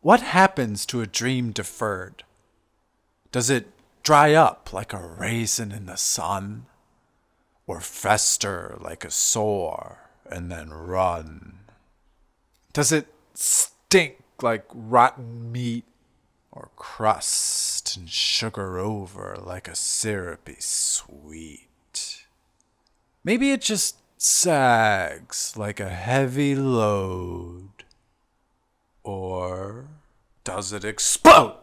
What happens to a dream deferred? Does it dry up like a raisin in the sun? Or fester like a sore and then run? Does it stink like rotten meat or crust and sugar over like a syrupy sweet? Maybe it just sags like a heavy load. Or does it explode?